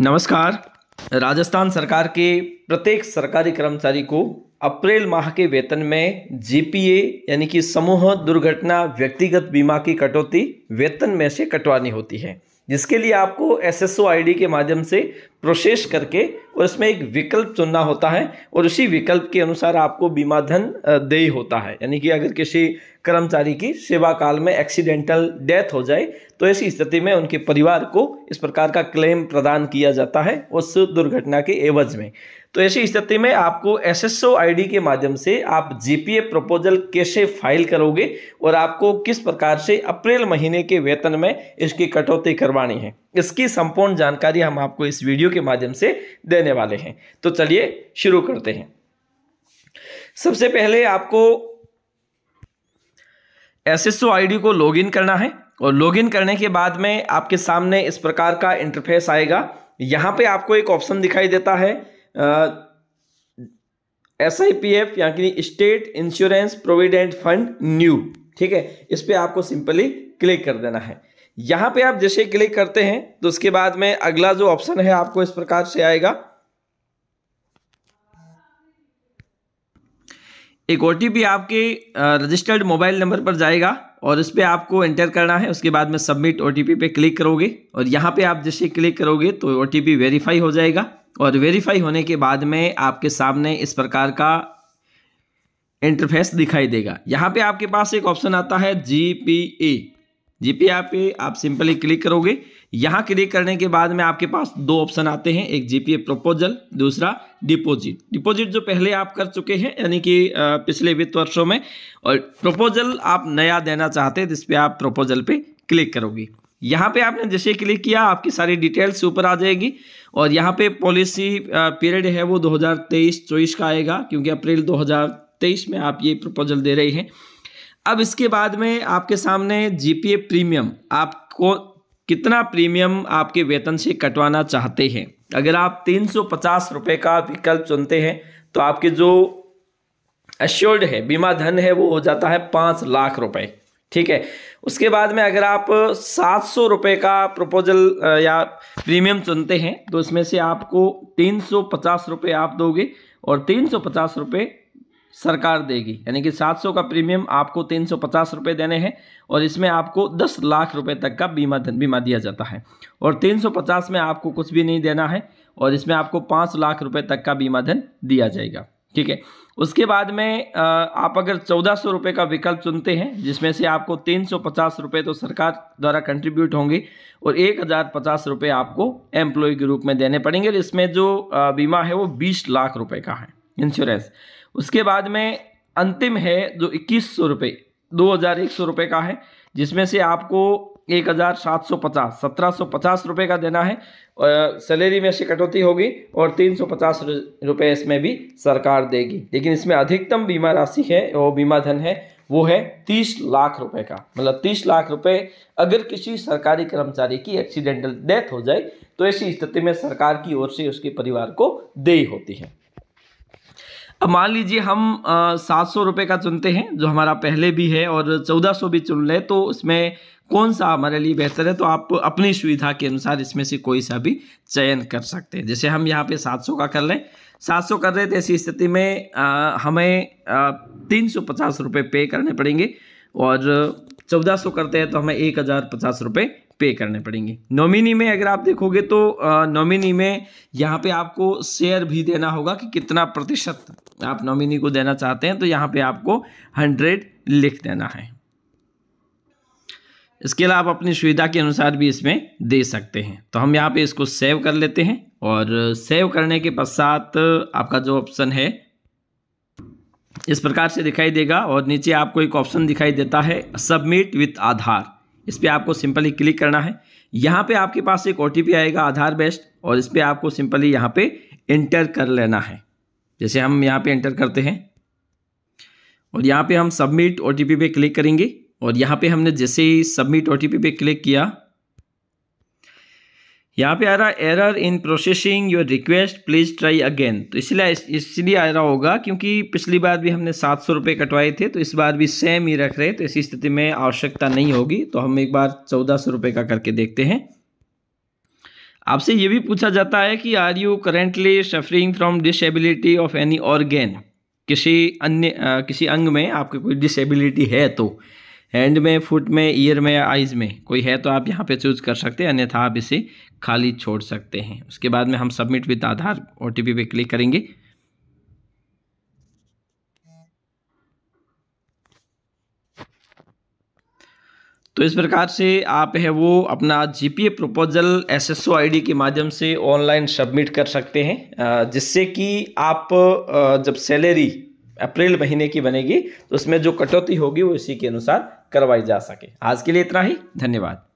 नमस्कार राजस्थान सरकार के प्रत्येक सरकारी कर्मचारी को अप्रैल माह के वेतन में जीपीए यानी कि समूह दुर्घटना व्यक्तिगत बीमा की कटौती वेतन में से कटवानी होती है जिसके लिए आपको एसएसओ आईडी के माध्यम से प्रोसेस करके और इसमें एक विकल्प चुनना होता है और उसी विकल्प के अनुसार आपको बीमा धन देय होता है यानी कि अगर किसी कर्मचारी की सेवा काल में एक्सीडेंटल डेथ हो जाए तो ऐसी स्थिति में उनके परिवार को इस प्रकार का क्लेम प्रदान किया जाता है उस दुर्घटना के एवज में तो ऐसी स्थिति में आपको एस एस के माध्यम से आप जीपीए प्रपोजल कैसे फाइल करोगे और आपको किस प्रकार से अप्रैल महीने के वेतन में इसकी कटौती करवानी है इसकी संपूर्ण जानकारी हम आपको इस वीडियो के माध्यम से देने वाले हैं तो चलिए शुरू करते हैं सबसे पहले आपको एस एस आईडी को लॉगिन करना है और लॉगिन करने के बाद में आपके सामने इस प्रकार का इंटरफेस आएगा यहाँ पे आपको एक ऑप्शन दिखाई देता है एस आई पी एफ यानी state insurance provident fund new ठीक है इस पर आपको सिंपली क्लिक कर देना है यहां पे आप जैसे क्लिक करते हैं तो उसके बाद में अगला जो ऑप्शन है आपको इस प्रकार से आएगा एक ओ आपके रजिस्टर्ड मोबाइल नंबर पर जाएगा और इस पर आपको एंटर करना है उसके बाद में सबमिट ओ पे क्लिक करोगे और यहां पे आप जैसे क्लिक करोगे तो ओ वेरीफाई हो जाएगा और वेरीफाई होने के बाद में आपके सामने इस प्रकार का इंटरफेस दिखाई देगा यहां पे आपके पास एक ऑप्शन आता है G P A GPA app पे आप सिंपली क्लिक करोगे यहाँ क्लिक करने के बाद में आपके पास दो ऑप्शन आते हैं एक जीपीए प्रपोजल दूसरा डिपॉजिट डिपॉजिट जो पहले आप कर चुके हैं यानी कि पिछले वित्त वर्षों में और प्रपोजल आप नया देना चाहते हैं जिस पे आप प्रपोजल पे क्लिक करोगे यहाँ पे आपने जैसे क्लिक किया आपकी सारी डिटेल्स ऊपर आ जाएगी और यहाँ पे पॉलिसी पीरियड है वो दो हज़ार का आएगा क्योंकि अप्रैल दो में आप ये प्रपोजल दे रहे हैं अब इसके बाद में आपके सामने जीपीए प्रीमियम आपको कितना प्रीमियम आपके वेतन से कटवाना चाहते हैं अगर आप तीन सौ पचास रुपये का विकल्प चुनते हैं तो आपके जो एश्योर्ड है बीमा धन है वो हो जाता है पाँच लाख रुपए ठीक है उसके बाद में अगर आप सात सौ रुपये का प्रपोजल या प्रीमियम चुनते हैं तो इसमें से आपको तीन सौ पचास रुपये आप दोगे और तीन सौ पचास रुपये सरकार देगी यानी कि 700 का प्रीमियम आपको तीन सौ देने हैं और इसमें आपको 10 लाख रुपए तक का बीमा बीमा दिया जाता है और 350 में आपको कुछ भी नहीं देना है और इसमें आपको 5 लाख रुपए तक का बीमा धन दिया जाएगा ठीक है उसके बाद में आप अगर चौदह सौ रुपये का विकल्प चुनते हैं जिसमें से आपको तीन सौ पचास रुपये तो सरकार द्वारा कंट्रीब्यूट होंगे और एक हज़ार पचास रुपये आपको एम्प्लॉय के रूप में देने पड़ेंगे इसमें जो बीमा है वो बीस लाख रुपये का है इंश्योरेंस उसके बाद में अंतिम है जो इक्कीस सौ रुपये दो हज़ार एक सौ रुपये का है जिसमें से आपको एक हज़ार सात सौ पचास सत्रह सौ पचास रुपये का देना है सैलरी में से कटौती होगी और तीन सौ पचास रुपये इसमें भी सरकार देगी लेकिन इसमें अधिकतम बीमा राशि है वो बीमा धन है वो है तीस लाख रुपए का मतलब तीस लाख रुपए अगर किसी सरकारी कर्मचारी की एक्सीडेंटल डेथ हो जाए तो ऐसी स्थिति में सरकार की ओर से उसके परिवार को देय होती है अब मान लीजिए हम सात सौ रुपये का चुनते हैं जो हमारा पहले भी है और चौदह सौ भी चुन ले तो उसमें कौन सा हमारे लिए बेहतर है तो आप अपनी सुविधा के अनुसार इसमें से कोई सा भी चयन कर सकते हैं जैसे हम यहाँ पे सात सौ का कर लें सात सौ कर रहे थे ऐसी स्थिति में आ, हमें तीन सौ पचास रुपये पे करने पड़ेंगे और चौदह सौ करते हैं तो हमें एक हज़ार पचास रुपये पे करने पड़ेंगे नॉमिनी में अगर आप देखोगे तो नॉमिनी में यहाँ पे आपको शेयर भी देना होगा कि कितना प्रतिशत आप नॉमिनी को देना चाहते हैं तो यहाँ पे आपको हंड्रेड लिख देना है इसके अलावा आप अपनी सुविधा के अनुसार भी इसमें दे सकते हैं तो हम यहाँ पे इसको सेव कर लेते हैं और सेव करने के पश्चात आपका जो ऑप्शन है इस प्रकार से दिखाई देगा और नीचे आपको एक ऑप्शन दिखाई देता है सबमिट विथ आधार इस पर आपको सिंपली क्लिक करना है यहाँ पे आपके पास एक ओ आएगा आधार बेस्ड और इस पर आपको सिंपली यहाँ पे इंटर कर लेना है जैसे हम यहाँ पे एंटर करते हैं और यहाँ पे हम सबमिट ओ पे क्लिक करेंगे और यहाँ पे हमने जैसे ही सबमिट ओ पे क्लिक किया यहाँ पे आ रहा है error in processing your request please try again तो इसलिए इसलिए आ रहा होगा क्योंकि पिछली बार भी हमने सात सौ रुपये कटवाए थे तो इस बार भी सेम ही रख रहे तो ऐसी स्थिति में आवश्यकता नहीं होगी तो हम एक बार चौदह सौ रुपये का करके देखते हैं आपसे ये भी पूछा जाता है कि are you currently suffering from disability of any organ किसी अन्य किसी अंग में आपकी कोई डिसेबिलिटी है तो हैंड में फुट में ईयर में या आइज़ में कोई है तो आप यहाँ पे चूज कर सकते हैं अन्यथा आप इसे खाली छोड़ सकते हैं उसके बाद में हम submit with Aadhaar O T P click करेंगे तो इस प्रकार से आप है वो अपना जीपीए प्रपोजल एसएसओ आईडी के माध्यम से ऑनलाइन सबमिट कर सकते हैं जिससे कि आप जब सैलरी अप्रैल महीने की बनेगी तो उसमें जो कटौती होगी वो इसी के अनुसार करवाई जा सके आज के लिए इतना ही धन्यवाद